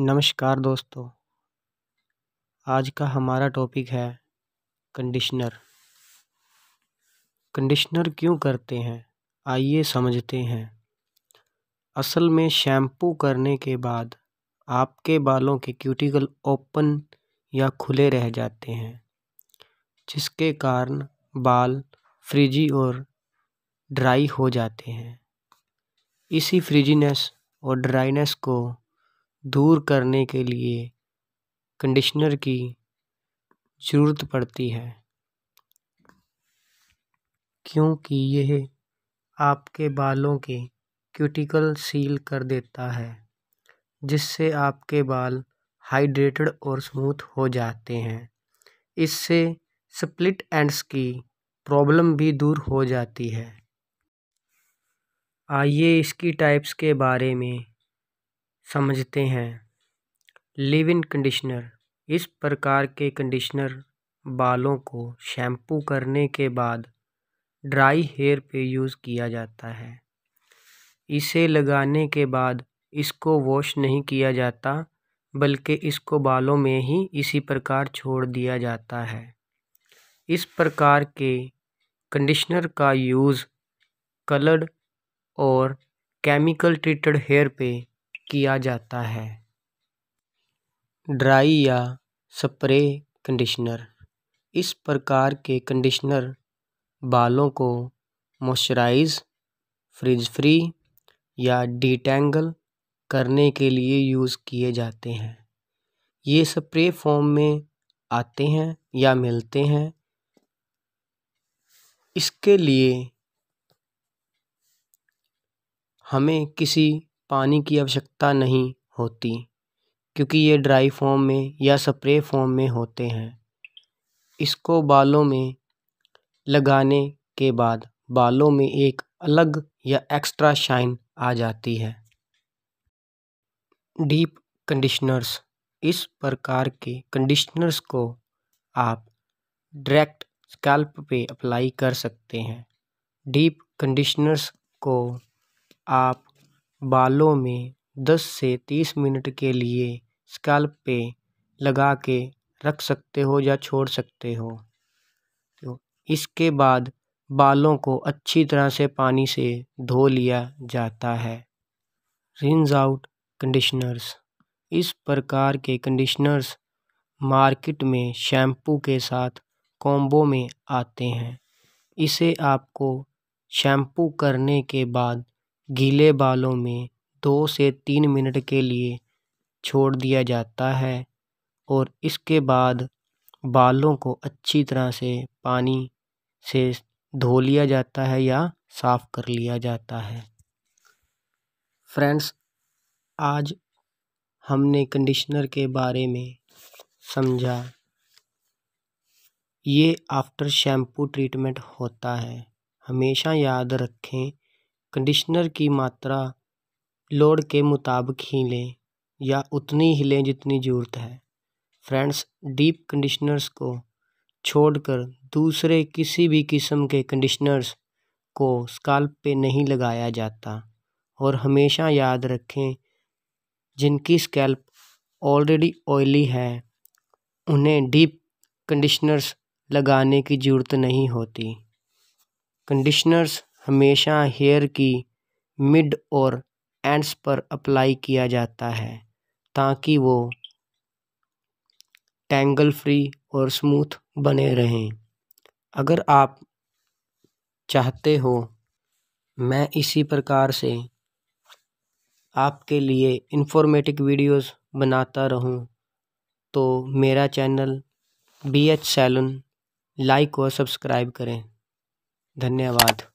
नमस्कार दोस्तों आज का हमारा टॉपिक है कंडीशनर कंडीशनर क्यों करते हैं आइए समझते हैं असल में शैम्पू करने के बाद आपके बालों के क्यूटिकल ओपन या खुले रह जाते हैं जिसके कारण बाल फ्रिजी और ड्राई हो जाते हैं इसी फ्रिजीनेस और ड्राइनेस को दूर करने के लिए कंडीशनर की ज़रूरत पड़ती है क्योंकि यह आपके बालों के क्यूटिकल सील कर देता है जिससे आपके बाल हाइड्रेटेड और स्मूथ हो जाते हैं इससे स्प्लिट एंड्स की प्रॉब्लम भी दूर हो जाती है आइए इसकी टाइप्स के बारे में समझते हैं लिव इन कंडीशनर इस प्रकार के कंडीशनर बालों को शैम्पू करने के बाद ड्राई हेयर पे यूज़ किया जाता है इसे लगाने के बाद इसको वॉश नहीं किया जाता बल्कि इसको बालों में ही इसी प्रकार छोड़ दिया जाता है इस प्रकार के कंडीशनर का यूज़ कलर्ड और केमिकल ट्रीटेड हेयर पे किया जाता है ड्राई या स्प्रे कंडीशनर इस प्रकार के कंडीशनर बालों को मॉइस्चराइज फ्रिज फ्री या डिटेंगल करने के लिए यूज़ किए जाते हैं ये स्प्रे फॉर्म में आते हैं या मिलते हैं इसके लिए हमें किसी पानी की आवश्यकता नहीं होती क्योंकि ये ड्राई फ़ॉम में या स्प्रे फ़ॉम में होते हैं इसको बालों में लगाने के बाद बालों में एक अलग या एक्स्ट्रा शाइन आ जाती है डीप कंडीशनर्स इस प्रकार के कंडीशनर्स को आप डायरेक्ट स्कैल्प पे अप्लाई कर सकते हैं डीप कंडीशनर्स को आप बालों में दस से तीस मिनट के लिए स्कैल्प पे लगा के रख सकते हो या छोड़ सकते हो तो इसके बाद बालों को अच्छी तरह से पानी से धो लिया जाता है रिंस आउट कंडीशनर्स इस प्रकार के कंडीशनर्स मार्केट में शैम्पू के साथ कॉम्बो में आते हैं इसे आपको शैम्पू करने के बाद गीले बालों में दो से तीन मिनट के लिए छोड़ दिया जाता है और इसके बाद बालों को अच्छी तरह से पानी से धो लिया जाता है या साफ़ कर लिया जाता है फ्रेंड्स आज हमने कंडीशनर के बारे में समझा ये आफ्टर शैम्पू ट्रीटमेंट होता है हमेशा याद रखें कंडीशनर की मात्रा लोड के मुताबिक ही लें या उतनी ही लें जितनी ज़रूरत है फ्रेंड्स डीप कंडीशनर्स को छोड़कर दूसरे किसी भी किस्म के कंडीशनर्स को स्काल्प पे नहीं लगाया जाता और हमेशा याद रखें जिनकी स्कैल्प ऑलरेडी ऑयली है उन्हें डीप कंडीशनर्स लगाने की ज़रूरत नहीं होती कंडीशनर्स हमेशा हेयर की मिड और एंड्स पर अप्लाई किया जाता है ताकि वो टैंगल फ्री और स्मूथ बने रहें अगर आप चाहते हो मैं इसी प्रकार से आपके लिए इन्फॉर्मेटिव वीडियोस बनाता रहूं तो मेरा channel B H salon like और सब्सक्राइब करें धन्यवाद